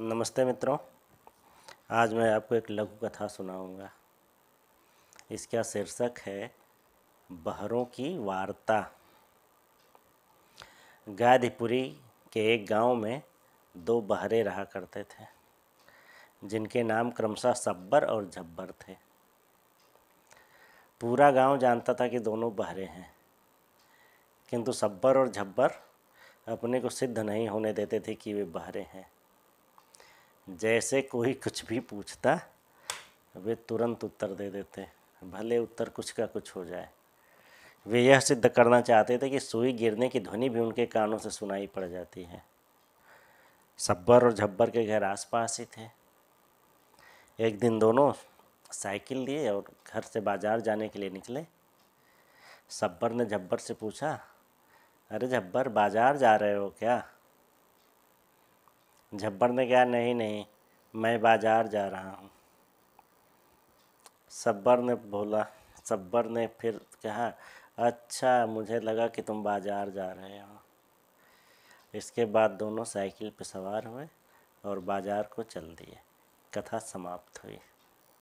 नमस्ते मित्रों आज मैं आपको एक लघु कथा सुनाऊंगा इसका शीर्षक है बहरों की वार्ता गाधीपुरी के एक गांव में दो बहरे रहा करते थे जिनके नाम क्रमशः सब्बर और झब्बर थे पूरा गांव जानता था कि दोनों बहरे हैं किंतु सब्बर और झब्बर अपने को सिद्ध नहीं होने देते थे कि वे बहरे हैं जैसे कोई कुछ भी पूछता वे तुरंत उत्तर दे देते भले उत्तर कुछ का कुछ हो जाए वे यह सिद्ध करना चाहते थे कि सुई गिरने की ध्वनि भी उनके कानों से सुनाई पड़ जाती है सब्बर और झब्बर के घर आसपास ही थे एक दिन दोनों साइकिल लिए और घर से बाजार जाने के लिए निकले सब्बर ने झब्बर से पूछा अरे झब्बर बाजार जा रहे हो क्या झब्बर ने कहा नहीं नहीं मैं बाज़ार जा रहा हूँ सब्बर ने बोला सब्बर ने फिर कहा अच्छा मुझे लगा कि तुम बाज़ार जा रहे हो इसके बाद दोनों साइकिल पर सवार हुए और बाज़ार को चल दिए कथा समाप्त हुई